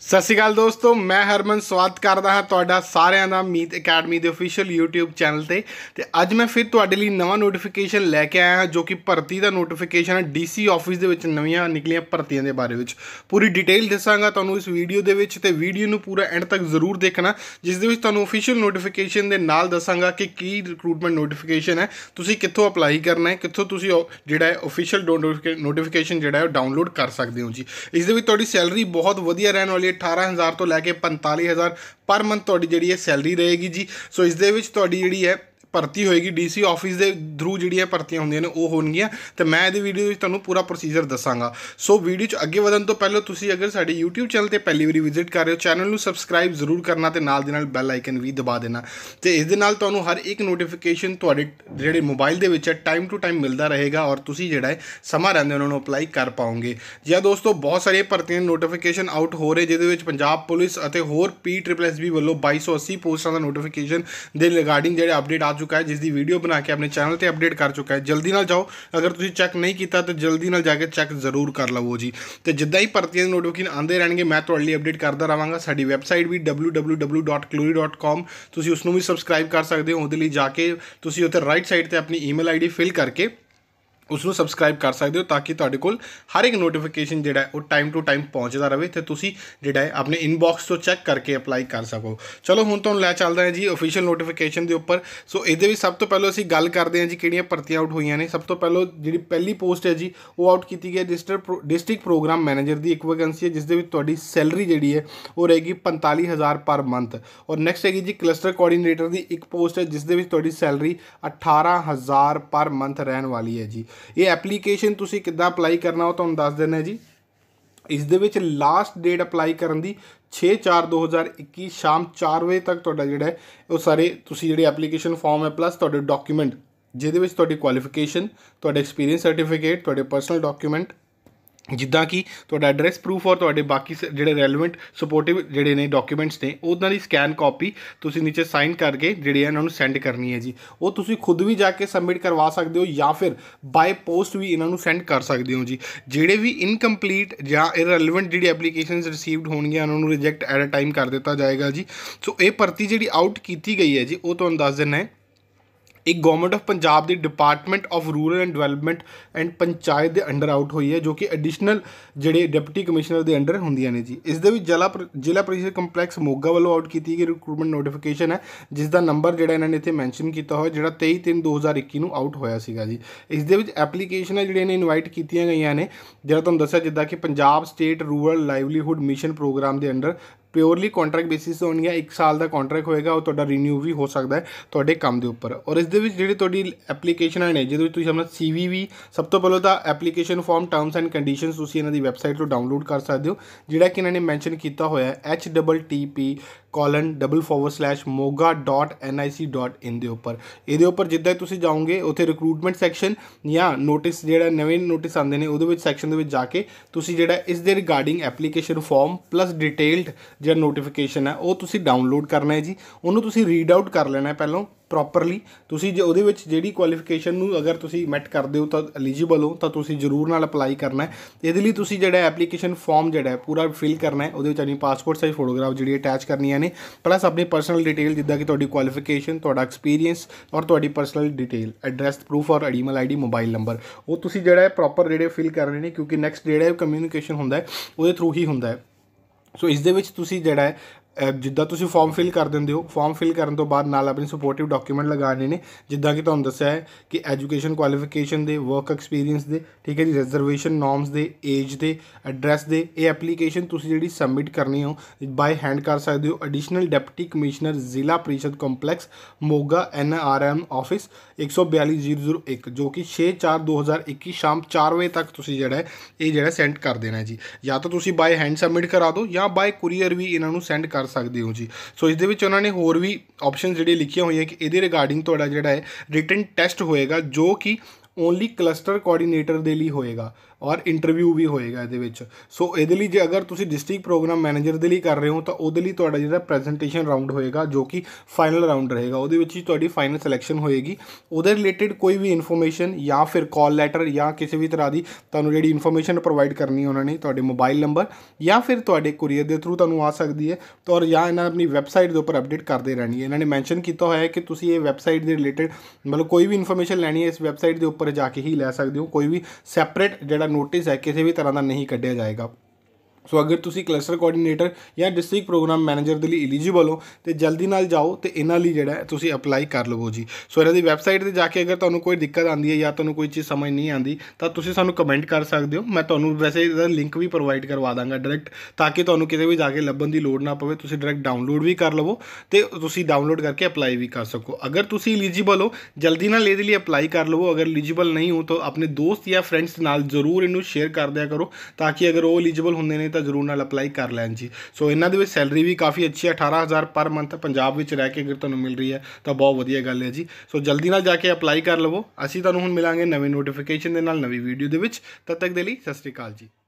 ਸਤਿ ਸ਼੍ਰੀ ਅਕਾਲ ਦੋਸਤੋ ਮੈਂ ਹਰਮਨ ਸਵਾਗਤ ਕਰਦਾ ਹਾਂ ਤੁਹਾਡਾ ਸਾਰਿਆਂ ਦਾ ਮੀਤ ਅਕੈਡਮੀ ਦੇ ਅਫੀਸ਼ੀਅਲ YouTube ਚੈਨਲ ਤੇ ਤੇ ਅੱਜ ਮੈਂ ਫਿਰ ਤੁਹਾਡੇ ਲਈ ਨਵਾਂ ਨੋਟੀਫਿਕੇਸ਼ਨ ਲੈ ਕੇ ਆਇਆ ਹਾਂ ਜੋ ਕਿ ਭਰਤੀ ਦਾ ਨੋਟੀਫਿਕੇਸ਼ਨ ਹੈ ਡੀਸੀ ਆਫਿਸ ਦੇ ਵਿੱਚ ਨਵੀਆਂ ਨਿਕਲੀਆਂ ਭਰਤੀਆਂ ਦੇ ਬਾਰੇ ਵਿੱਚ ਪੂਰੀ ਡਿਟੇਲ ਦੱਸਾਂਗਾ ਤੁਹਾਨੂੰ ਇਸ ਵੀਡੀਓ ਦੇ ਵਿੱਚ ਤੇ ਵੀਡੀਓ ਨੂੰ ਪੂਰਾ ਐਂਡ ਤੱਕ ਜ਼ਰੂਰ ਦੇਖਣਾ ਜਿਸ ਦੇ ਵਿੱਚ ਤੁਹਾਨੂੰ ਅਫੀਸ਼ੀਅਲ ਨੋਟੀਫਿਕੇਸ਼ਨ ਦੇ ਨਾਲ ਦੱਸਾਂਗਾ ਕਿ ਕੀ ਰਿਕਰੂਟਮੈਂਟ ਨੋਟੀਫਿਕੇਸ਼ਨ ਹੈ ਤੁਸੀਂ ਕਿੱਥੋਂ ਅਪਲਾਈ ਕਰਨਾ ਹੈ ਕਿੱਥੋਂ ਤੁਸੀਂ ਜਿਹੜਾ ਹੈ ਅਫੀਸ਼ੀਅਲ ਨੋਟੀਫਿਕੇਸ਼ਨ ਜਿਹੜਾ ਹੈ ਉਹ ਡਾਊਨਲੋਡ ਕਰ ਸਕਦੇ ਹੋ ਜੀ ਇਸ ਦੇ ਵਿੱਚ ਤੁਹਾਡੀ ਸੈਲਰੀ ਬਹੁਤ ਵਧੀਆ ਰਹਿਣ ਵਾਲੀ ਲਈ 18000 ਤੋਂ ਲੈ ਕੇ 45000 ਪਰ ਮੰਥ ਤੁਹਾਡੀ ਜਿਹੜੀ ਹੈ ਸੈਲਰੀ ਰਹੇਗੀ ਜੀ ਸੋ ਇਸ ਦੇ ਵਿੱਚ ਤੁਹਾਡੀ ਜਿਹੜੀ ਹੈ ਭਰਤੀ ਹੋਏਗੀ ਡੀਸੀ ਆਫਿਸ ਦੇ ਥਰੂ ਜਿਹੜੀਆਂ ਭਰਤੀਆਂ ਹੁੰਦੀਆਂ ਨੇ ਉਹ ਹੋਣਗੀਆਂ ਤੇ ਮੈਂ ਇਹਦੇ ਵੀਡੀਓ ਵਿੱਚ ਤੁਹਾਨੂੰ ਪੂਰਾ ਪ੍ਰੋਸੀਜਰ ਦੱਸਾਂਗਾ ਸੋ ਵੀਡੀਓ 'ਚ ਅੱਗੇ ਵਧਣ ਤੋਂ ਪਹਿਲਾਂ ਤੁਸੀਂ ਅਗਰ ਸਾਡੇ YouTube ਚੈਨਲ ਤੇ ਪਹਿਲੀ ਵਾਰੀ ਵਿਜ਼ਿਟ ਕਰ ਰਹੇ ਹੋ ਚੈਨਲ ਨੂੰ ਸਬਸਕ੍ਰਾਈਬ ਜ਼ਰੂਰ ਕਰਨਾ ਤੇ ਨਾਲ ਦੇ ਨਾਲ ਬੈਲ ਆਈਕਨ ਵੀ ਦਬਾ ਦੇਣਾ ਤੇ ਇਸ ਦੇ ਨਾਲ ਤੁਹਾਨੂੰ ਹਰ ਇੱਕ ਨੋਟੀਫਿਕੇਸ਼ਨ ਤੁਹਾਡੇ ਜਿਹੜੇ ਮੋਬਾਈਲ ਦੇ ਵਿੱਚ ਹੈ ਟਾਈਮ ਟੂ ਟਾਈਮ ਮਿਲਦਾ ਰਹੇਗਾ ਔਰ ਤੁਸੀਂ ਜਿਹੜਾ ਹੈ ਸਮਾਂ ਰਹਿੰਦੇ ਉਹਨਾਂ ਨੂੰ ਅਪਲਾਈ ਕਰ ਪਾਓਗੇ ਜਿਆ ਦੋਸਤੋ ਬਹੁਤ ਸਾਰੇ ਭਰਤੀਆਂ ਨੋਟੀਫਿਕੇਸ਼ਨ ਆਊਟ ਹੋ ਰਹੇ ਜਿਹਦੇ ਵਿੱਚ ਪੰਜਾਬ ਪੁਲਿਸ ਅਤੇ ਹੋਰ ਪੀ ਟ੍ਰਿਪਲ ਐਸ ਬੀ ਵੱਲੋਂ 2280 ਪੋਸਟਾਂ ਦਾ ਨੋਟੀਫਿਕੇਸ਼ਨ ਦੇ ਰਿਗਾਰਡਿੰਗ ਜਿਹੜੇ ਅਪਡੇਟ ਆ ਚੁੱਕਾ ਹੈ ਜਿਸ ਦੀ ਵੀਡੀਓ ਬਣਾ ਕੇ ਆਪਣੇ ਚੈਨਲ ਤੇ ਅਪਡੇਟ ਕਰ ਚੁੱਕਾ ਹੈ ਜਲਦੀ ਨਾਲ ਜਾਓ ਅਗਰ ਤੁਸੀਂ ਚੈੱਕ ਨਹੀਂ ਕੀਤਾ ਤਾਂ ਜਲਦੀ ਨਾਲ ਜਾ ਕੇ ਚੈੱਕ ਜ਼ਰੂਰ ਕਰ ਲਵੋ ਜੀ ਤੇ ਜਿੱਦਾਂ ਹੀ ਭਰਤੀਆਂ ਦੇ ਨੋਟੀਫਿਕੇਸ਼ਨ ਆਉਂਦੇ ਰਹਿਣਗੇ ਮੈਂ ਤੁਹਾਡੇ ਲਈ ਅਪਡੇਟ ਕਰਦਾ ਰਹਾਂਗਾ ਸਾਡੀ ਵੈਬਸਾਈਟ ਵੀ www.clory.com ਤੁਸੀਂ ਉਸ ਨੂੰ ਵੀ ਸਬਸਕ੍ਰਾਈਬ ਕਰ ਸਕਦੇ ਹੋ ਉਹਦੇ ਲਈ ਜਾ ਕੇ ਤੁਸੀਂ ਉੱਥੇ ਰਾਈਟ ਸਾਈਡ ਤੇ ਆਪਣੀ ਈਮੇਲ ਆਈਡੀ ਫਿਲ ਕਰਕੇ ਉਸ ਨੂੰ ਸਬਸਕ੍ਰਾਈਬ ਕਰ ਸਕਦੇ ਹੋ ਤਾਂ ਕਿ ਤੁਹਾਡੇ ਕੋਲ ਹਰ ਇੱਕ ਨੋਟੀਫਿਕੇਸ਼ਨ ਜਿਹੜਾ ਉਹ ਟਾਈਮ ਟੂ ਟਾਈਮ ਪਹੁੰਚਦਾ ਰਹੇ ਤੇ ਤੁਸੀਂ ਜਿਹੜਾ ਹੈ ਆਪਣੇ ਇਨਬਾਕਸ ਤੋਂ ਚੈੱਕ ਕਰਕੇ ਅਪਲਾਈ ਕਰ ਸਕੋ ਚਲੋ ਹੁਣ ਤੁਹਾਨੂੰ ਲੈ ਚੱਲਦਾ ਹੈ ਜੀ ਅਫੀਸ਼ੀਅਲ ਨੋਟੀਫਿਕੇਸ਼ਨ ਦੇ ਉੱਪਰ ਸੋ ਇਹਦੇ ਵਿੱਚ ਸਭ ਤੋਂ ਪਹਿਲਾਂ ਅਸੀਂ ਗੱਲ ਕਰਦੇ ਹਾਂ ਜੀ ਕਿਹੜੀਆਂ ਭਰਤੀਆਂ ਆਊਟ ਹੋਈਆਂ ਨੇ ਸਭ ਤੋਂ ਪਹਿਲਾਂ ਜਿਹੜੀ ਪਹਿਲੀ ਪੋਸਟ ਹੈ ਜੀ ਉਹ ਆਊਟ ਕੀਤੀ ਗਈ ਹੈ ਡਿਸਟ੍ਰਿਕਟ ਪ੍ਰੋਗਰਾਮ ਮੈਨੇਜਰ ਦੀ ਇੱਕ ਵੈਕੈਂਸੀ ਹੈ ਜਿਸ ਦੇ ਵਿੱਚ ਤੁਹਾਡੀ ਸੈਲਰੀ ਜਿਹੜੀ ਹੈ ਉਹ ਰਹੇਗੀ 45000 ਪਰ ਮੰਥ ਔਰ ਨੈਕਸਟ ਹੈਗੀ ਜੀ ਕਲਸਟਰ ਕੋਆਰਡੀਨੇਟਰ ਦੀ ਇੱਕ ਪੋਸਟ ਹੈ ਜਿਸ ਦੇ ਵਿੱਚ ਤੁਹਾਡੀ ਸੈਲਰੀ 18000 ਪਰ ਮੰਥ ਰਹਿਣ ਵਾਲੀ ਹੈ ਜੀ ਇਹ ਐਪਲੀਕੇਸ਼ਨ ਤੁਸੀਂ ਕਿੱਦਾਂ ਅਪਲਾਈ ਕਰਨਾ ਉਹ ਤੁਹਾਨੂੰ ਦੱਸ ਦਿੰਦੇ ਜੀ ਇਸ ਦੇ ਵਿੱਚ ਲਾਸਟ ਡੇਟ ਅਪਲਾਈ ਕਰਨ ਦੀ 6/4/2021 ਸ਼ਾਮ 4 ਵਜੇ ਤੱਕ ਤੁਹਾਡਾ ਜਿਹੜਾ ਉਹ ਸਾਰੇ ਤੁਸੀਂ ਜਿਹੜੇ ਐਪਲੀਕੇਸ਼ਨ ਫਾਰਮ ਹੈ ਪਲੱਸ ਤੁਹਾਡੇ ਡਾਕੂਮੈਂਟ ਜਿਹਦੇ ਵਿੱਚ ਤੁਹਾਡੀ ਕੁਆਲੀਫਿਕੇਸ਼ਨ ਤੁਹਾਡਾ ਐਕਸਪੀਰੀਅੰਸ ਸਰਟੀਫਿਕੇਟ ਤੁਹਾਡੇ ਪਰਸਨਲ ਡਾਕੂਮੈਂਟ ਜਿੱਦਾਂ ਕਿ ਤੁਹਾਡਾ ਐਡਰੈਸ ਪ੍ਰੂਫ ਔਰ ਤੁਹਾਡੇ ਬਾਕੀ ਜਿਹੜੇ ਰੈਲੇਵੈਂਟ ਸਪੋਰਟਿਵ ਜਿਹੜੇ ਨੇ ਡਾਕੂਮੈਂਟਸ ਨੇ ਉਹਨਾਂ ਦੀ ਸਕੈਨ ਕਾਪੀ ਤੁਸੀਂ ਨੀਚੇ ਸਾਈਨ ਕਰਕੇ ਜਿਹੜੇ ਇਹਨਾਂ ਨੂੰ ਸੈਂਡ ਕਰਨੀ ਹੈ ਜੀ ਉਹ ਤੁਸੀਂ ਖੁਦ ਵੀ ਜਾ ਕੇ ਸਬਮਿਟ ਕਰਵਾ ਸਕਦੇ ਹੋ ਜਾਂ ਫਿਰ ਬਾਈ ਪੋਸਟ ਵੀ ਇਹਨਾਂ ਨੂੰ ਸੈਂਡ ਕਰ ਸਕਦੇ ਹੋ ਜੀ ਜਿਹੜੇ ਵੀ ਇਨਕੰਪਲੀਟ ਜਾਂ ਇਰਰੈਲੇਵੈਂਟ ਜਿਹੜੀ ਐਪਲੀਕੇਸ਼ਨਸ ਰਿਸੀਵਡ ਹੋਣਗੀਆਂ ਉਹਨਾਂ ਨੂੰ ਰਿਜੈਕਟ ਐਟ ਅ ਟਾਈਮ ਕਰ ਦਿੱਤਾ ਜਾਏਗਾ ਜੀ ਸੋ ਇਹ ਭਰਤੀ ਜਿਹੜੀ ਆਊਟ ਕੀਤੀ ਗਈ ਹੈ ਜੀ ਉਹ ਤੁਹਾਨੂੰ ਦੱਸ ਦਿੰਨਾ ਹੈ ਇੱਕ ਗਵਰਨਮੈਂਟ ਆਫ ਪੰਜਾਬ ਦੀ department of rural and development and Panchayat ਦੇ ਅੰਡਰ ਆਊਟ ਹੋਈ ਹੈ ਜੋ ਕਿ ਐਡੀਸ਼ਨਲ ਜਿਹੜੇ ਡਿਪਟੀ ਕਮਿਸ਼ਨਰ ਦੇ ਅੰਡਰ ਹੁੰਦੀਆਂ ਨੇ ਜੀ ਇਸ ਦੇ ਵਿੱਚ ਜ਼ਿਲ੍ਹਾ ਜ਼ਿਲ੍ਹਾ ਪ੍ਰੀਸ਼ਦ ਕੰਪਲੈਕਸ ਮੋਗਾ ਵੱਲੋਂ ਆਊਟ ਕੀਤੀ ਗਈ ਰਿਕਰੂਟਮੈਂਟ ਨੋਟੀਫਿਕੇਸ਼ਨ ਹੈ ਜਿਸ ਦਾ ਨੰਬਰ ਜਿਹੜਾ ਇਹਨਾਂ ਨੇ ਇੱਥੇ ਮੈਂਸ਼ਨ ਕੀਤਾ ਹੋਇਆ ਜਿਹੜਾ 23 3 2021 ਨੂੰ ਆਊਟ ਹੋਇਆ ਸੀਗਾ ਜੀ ਇਸ ਦੇ ਵਿੱਚ ਐਪਲੀਕੇਸ਼ਨਾਂ ਜਿਹੜੇ ਨੇ ਇਨਵਾਈਟ ਕੀਤੀਆਂ ਗਈਆਂ ਨੇ ਜਿਹੜਾ ਤੁਹਾਨੂੰ ਦੱਸਿਆ ਜਿੱਦਾਂ ਕਿ Punjab state rural livelihood mission program ਦੇ ਅੰਡਰ ਪਿਓਰਲੀ ਕੰਟਰੈਕਟ ਬੇਸਿਸ ਹੋਣਗੀਆਂ ਇੱਕ ਸਾਲ ਦਾ ਕੰਟਰੈਕਟ ਹੋਏਗਾ ਉਹ ਤੁਹਾਡਾ ਰੀਨਿਊ ਵੀ ਹੋ ਸਕਦਾ ਹੈ ਤੁਹਾਡੇ ਕੰਮ ਦੇ ਉੱਪਰ ਔਰ ਇਸ ਦੇ ਵਿੱਚ ਜਿਹੜੀ ਤੁਹਾਡੀ ਐਪਲੀਕੇਸ਼ਨਾਂ ਨੇ ਜਿਹਦੇ ਵਿੱਚ ਤੁਸੀਂ ਆਪਣਾ ਸੀਵੀ ਵੀ ਸਭ ਤੋਂ ਪਹਿਲਾਂ ਤਾਂ application form terms and conditions ਤੁਸੀਂ ਇਹਨਾਂ ਦੀ ਵੈਬਸਾਈਟ ਤੋਂ ਡਾਊਨਲੋਡ ਕਰ ਸਕਦੇ ਹੋ ਜਿਹੜਾ ਕਿ ਇਹਨਾਂ ਨੇ ਮੈਂਸ਼ਨ ਕੀਤਾ ਹੋਇਆ ਹੈ http colon double forward slash moga.nic.in ਦੇ ਉੱਪਰ ਇਹਦੇ ਉੱਪਰ ਜਿੱਦਾਂ ਤੁਸੀਂ ਜਾਓਗੇ ਉੱਥੇ ਰਿਕਰੂਟਮੈਂਟ ਸੈਕਸ਼ਨ ਜਾਂ ਨੋਟਿਸ ਜਿਹੜਾ ਨਵੇਂ ਨੋਟਿਸ ਆਉਂਦੇ ਨੇ ਉਹਦੇ ਵਿੱਚ ਸੈਕਸ਼ਨ ਦੇ ਵਿੱਚ ਜਾ ਕੇ ਤੁਸੀਂ ਜਿਹੜਾ ਇਸ ਦੇ regarding application form plus detailed ਜਿਹੜਾ ਨੋਟੀਫਿਕੇਸ਼ਨ ਹੈ ਉਹ ਤੁਸੀਂ ਡਾਊਨਲੋਡ ਕਰਨਾ ਹੈ ਜੀ ਉਹਨੂੰ ਤੁਸੀਂ ਰੀਡ ਆਊਟ ਕਰ ਲੈਣਾ ਹੈ ਪਹਿਲਾਂ ਪ੍ਰੋਪਰਲੀ ਤੁਸੀਂ ਜੇ ਉਹਦੇ ਵਿੱਚ ਜਿਹੜੀ ਕੁਆਲੀਫਿਕੇਸ਼ਨ ਨੂੰ ਅਗਰ ਤੁਸੀਂ ਮੈਟ ਕਰਦੇ ਹੋ ਤਾਂ ਐਲੀਜੀਬਲ ਹੋ ਤਾਂ ਤੁਸੀਂ ਜ਼ਰੂਰ ਨਾਲ ਅਪਲਾਈ ਕਰਨਾ ਹੈ ਇਹਦੇ ਲਈ ਤੁਸੀਂ ਜਿਹੜਾ ਐਪਲੀਕੇਸ਼ਨ ਫਾਰਮ ਜਿਹੜਾ ਹੈ ਪੂਰਾ ਫਿਲ ਕਰਨਾ ਹੈ ਉਹਦੇ ਵਿੱਚ ਆਪਣੀ ਪਾਸਪੋਰਟ ਸਾਈਜ਼ ਫੋਟੋਗ੍ਰਾਫ ਜਿਹੜੀ ਅਟੈਚ ਕਰਨੀਆਂ ਨੇ ਪਲੱਸ ਆਪਣੀ ਪਰਸਨਲ ਡਿਟੇਲ ਜਿੱਦਾਂ ਕਿ ਤੁਹਾਡੀ ਕੁਆਲੀਫਿਕੇਸ਼ਨ ਤੁਹਾਡਾ ਐਕਸਪੀਰੀਅੰਸ ਔਰ ਤੁਹਾਡੀ ਪਰਸਨਲ ਡਿਟੇਲ ਐਡਰੈਸ ਪ੍ਰੂਫ ਔਰ ਈਮੇਲ ਆਈਡੀ ਮੋਬਾਈਲ ਨੰਬਰ ਉਹ ਤੁਸੀਂ ਜਿਹੜਾ ਹੈ ਪ੍ਰੋਪਰ ਜਿਹੜੇ ਫਿਲ ਕਰਨੇ ਨੇ ਕਿਉਂਕਿ ਨੈਕਸਟ ਜਿਹੜਾ ਹੈ ਕਮਿਊਨੀਕੇਸ਼ਨ ਹੁੰਦਾ ਹੈ ਉਹਦੇ ਥਰੂ ਹੀ ਹੁੰਦਾ ਹੈ ਸੋ ਇਸ ਦੇ ਵਿੱਚ ਤੁਸੀਂ ਜਿਹੜਾ ਹੈ ਜਿੱਦਾਂ ਤੁਸੀਂ ਫਾਰਮ ਫਿਲ ਕਰ ਦਿੰਦੇ ਹੋ ਫਾਰਮ ਫਿਲ ਕਰਨ ਤੋਂ ਬਾਅਦ ਨਾਲ ਆਪਣੇ ਸਪੋਰਟਿਵ ਡਾਕੂਮੈਂਟ ਲਗਾਣੇ ਨੇ ਜਿੱਦਾਂ ਕਿ ਤੁਹਾਨੂੰ ਦੱਸਿਆ ਹੈ ਕਿ ਐਜੂਕੇਸ਼ਨ ਕੁਆਲੀਫਿਕੇਸ਼ਨ ਦੇ ਵਰਕ ਐਕਸਪੀਰੀਅੰਸ ਦੇ ਠੀਕ ਹੈ ਜੀ ਰਿਜ਼ਰਵੇਸ਼ਨ ਨੋਰਮਸ ਦੇ ਏਜ ਦੇ ਐਡਰੈਸ ਦੇ ਇਹ ਐਪਲੀਕੇਸ਼ਨ ਤੁਸੀਂ ਜਿਹੜੀ ਸਬਮਿਟ ਕਰਨੀ ਹੋ ਬਾਈ ਹੈਂਡ ਕਰ ਸਕਦੇ ਹੋ additional deputy commissioner Zila Parishad complex Moga N R M office 142001 ਜੋ ਕਿ 6/4/2021 ਸ਼ਾਮ 4 ਵਜੇ ਤੱਕ ਤੁਸੀਂ ਜਿਹੜਾ ਇਹ ਜਿਹੜਾ ਸੈਂਡ ਕਰ ਦੇਣਾ ਜੀ ਜਾਂ ਤਾਂ ਤੁਸੀਂ ਬਾਈ ਹੈਂਡ ਸਬਮਿਟ ਕਰਾ ਦਿਓ ਜਾਂ ਬਾਈ ਕੁਰੀਅਰ ਵੀ ਇਹਨਾਂ ਨੂੰ ਸੈਂਡ ਕਰ ਕਰ ਸਕਦੇ ਹੋ ਜੀ ਸੋ ਇਸ ਦੇ ਵਿੱਚ ਉਹਨਾਂ ਨੇ ਹੋਰ ਵੀ ਆਪਸ਼ਨ ਜਿਹੜੇ ਲਿਖੀਆਂ ਹੋਈਆਂ ਕਿ ਇਹਦੇ ਰਿਗਾਰਡਿੰਗ ਤੁਹਾਡਾ ਜਿਹੜਾ ਹੈ ਰਿਟਨ ਟੈਸਟ ਹੋਏਗਾ ਜੋ ਕਿ ਓਨਲੀ ਕਲਸਟਰ ਕੋਆਰਡੀਨੇਟਰ ਦੇ ਲਈ ਹੋਏਗਾ ਔਰ ਇੰਟਰਵਿਊ ਵੀ ਹੋਏਗਾ ਇਹਦੇ ਵਿੱਚ ਸੋ ਇਹਦੇ ਲਈ ਜੇ ਅਗਰ ਤੁਸੀਂ ਡਿਸਟ੍ਰਿਕਟ ਪ੍ਰੋਗਰਾਮ ਮੈਨੇਜਰ ਦੇ ਲਈ ਕਰ ਰਹੇ ਹੋ ਤਾਂ ਉਹਦੇ ਲਈ ਤੁਹਾਡਾ ਜਿਹੜਾ ਪ੍ਰੈਜੈਂਟੇਸ਼ਨ ਰਾਉਂਡ ਹੋਏਗਾ ਜੋ ਕਿ ਫਾਈਨਲ ਰਾਉਂਡ ਰਹੇਗਾ ਉਹਦੇ ਵਿੱਚ ਹੀ ਤੁਹਾਡੀ ਫਾਈਨਲ ਸਿਲੈਕਸ਼ਨ ਹੋਏਗੀ ਉਹਦੇ ਰਿਲੇਟਡ ਕੋਈ ਵੀ ਇਨਫੋਰਮੇਸ਼ਨ ਜਾਂ ਫਿਰ ਕਾਲ ਲੈਟਰ ਜਾਂ ਕਿਸੇ ਵੀ ਤਰ੍ਹਾਂ ਦੀ ਤੁਹਾਨੂੰ ਜਿਹੜੀ ਇਨਫੋਰਮੇਸ਼ਨ ਪ੍ਰੋਵਾਈਡ ਕਰਨੀ ਉਹਨਾਂ ਨੇ ਤੁਹਾਡੇ ਮੋਬਾਈਲ ਨੰਬਰ ਜਾਂ ਫਿਰ ਤੁਹਾਡੇ ਕੁਰੀਅਰ ਦੇ ਥਰੂ ਤੁਹਾਨੂੰ ਆ ਸਕਦੀ ਹੈ ਤੇ ਔਰ ਜਾਂ ਇਹਨਾਂ ਆਪਣੀ ਵੈਬਸਾਈਟ ਦੇ ਉੱਪਰ ਅਪਡੇਟ ਕਰਦੇ ਰਹਿਣੀ ਹੈ ਇਹਨਾਂ ਨੇ ਮੈਂਸ਼ਨ ਕੀਤਾ ਹੋਇਆ ਹੈ ਕਿ ਤੁਸੀਂ ਇਹ ਵੈਬਸਾਈਟ ਦੇ ਰਿਲੇਟਡ ਮਤਲਬ ਕੋਈ ਵੀ ਇਨਫੋਰਮੇਸ਼ਨ ਲੈਣੀ ਹੈ ਇਸ ਵੈਬਸਾਈਟ ਦੇ ਉੱਪਰ ਉੱਪਰ ਜਾ ਕੇ ਹੀ ਲੈ ਸਕਦੇ ਹੋ ਕੋਈ ਵੀ ਸੈਪਰੇਟ ਜਿਹੜਾ ਨੋਟਿਸ ਹੈ ਕਿਸੇ ਵੀ ਤਰ੍ਹਾਂ ਦਾ ਨਹੀਂ ਕੱਢਿਆ ਜਾਏਗਾ ਸੋ ਅਗਰ ਤੁਸੀਂ ਕਲਸਟਰ ਕੋਆਰਡੀਨੇਟਰ ਜਾਂ ਡਿਸਟ੍ਰਿਕਟ ਪ੍ਰੋਗਰਾਮ ਮੈਨੇਜਰ ਦੇ ਲਈ ਐਲੀਜੀਬਲ ਹੋ ਤੇ ਜਲਦੀ ਨਾਲ ਜਾਓ ਤੇ ਇਹਨਾਂ ਲਈ ਜਿਹੜਾ ਤੁਸੀਂ ਅਪਲਾਈ ਕਰ ਲਵੋ ਜੀ ਸੋ ਇਹਨਾਂ ਦੀ ਵੈਬਸਾਈਟ ਤੇ ਜਾ ਕੇ ਅਗਰ ਤੁਹਾਨੂੰ ਕੋਈ ਦਿੱਕਤ ਆਂਦੀ ਹੈ ਜਾਂ ਤੁਹਾਨੂੰ ਕੋਈ ਚੀਜ਼ ਸਮਝ ਨਹੀਂ ਆਂਦੀ ਤਾਂ ਤੁਸੀਂ ਸਾਨੂੰ ਕਮੈਂਟ ਕਰ ਸਕਦੇ ਹੋ ਮੈਂ ਤੁਹਾਨੂੰ ਵੈਸੇ ਇਹਦਾ ਲਿੰਕ ਵੀ ਪ੍ਰੋਵਾਈਡ ਕਰਵਾ ਦਾਂਗਾ ਡਾਇਰੈਕਟ ਤਾਂ ਕਿ ਤੁਹਾਨੂੰ ਕਿਤੇ ਵੀ ਜਾ ਕੇ ਲੱਭਣ ਦੀ ਲੋੜ ਨਾ ਪਵੇ ਤੁਸੀਂ ਡਾਇਰੈਕਟ ਡਾਊਨਲੋਡ ਵੀ ਕਰ ਲਵੋ ਤੇ ਤੁਸੀਂ ਡਾਊਨਲੋਡ ਕਰਕੇ ਅਪਲਾਈ ਵੀ ਕਰ ਸਕੋ ਅਗਰ ਤੁਸੀਂ ਐਲੀਜੀਬਲ ਹੋ ਜਲਦੀ ਨਾਲ ਇਹਦੇ ਲਈ ਅਪਲਾਈ ਕਰ ਲਵੋ ਅਗਰ ਐਲੀਜੀਬਲ ਨਹੀਂ ਹੋ ਤਾਂ ਆਪਣੇ ਦੋਸਤ ਜਾਂ ਫਰੈਂਡਸ ਨਾਲ ਜ਼ਰੂਰ ਇਹਨੂੰ ਸ਼ੇਅਰ ਕਰ ਦਿਆ ਕਰੋ ਤਾਂ ਕਿ ਅਗਰ ਉਹ ਐਲੀਜੀਬਲ ਹੁੰਦੇ ਨੇ ਤਾਂ ਜ਼ਰੂਰ ਨਾਲ ਅਪਲਾਈ ਕਰ ਲੈਣ ਜੀ ਸੋ ਇਹਨਾਂ ਦੇ ਵਿੱਚ ਸੈਲਰੀ ਵੀ ਕਾਫੀ ਅੱਛੀ ਹੈ 18000 ਪਰ ਮੰਥ ਪੰਜਾਬ ਵਿੱਚ ਰਹਿ ਕੇ ਅਗਰ ਤੁਹਾਨੂੰ ਮਿਲ ਰਹੀ ਹੈ ਤਾਂ ਬਹੁਤ ਵਧੀਆ ਗੱਲ ਹੈ ਜੀ ਸੋ ਜਲਦੀ ਨਾਲ ਜਾ ਕੇ ਅਪਲਾਈ ਕਰ ਲਵੋ ਅਸੀਂ ਤੁਹਾਨੂੰ ਹੁਣ ਮਿਲਾਂਗੇ ਨਵੇਂ ਨੋਟੀਫਿਕੇਸ਼ਨ ਦੇ ਨਾਲ ਨਵੀਂ ਵੀਡੀਓ ਦੇ ਵਿੱਚ ਤਦ ਤੱਕ ਦੇ ਲਈ ਸਤਿ ਸ੍ਰੀ ਅਕਾਲ ਜੀ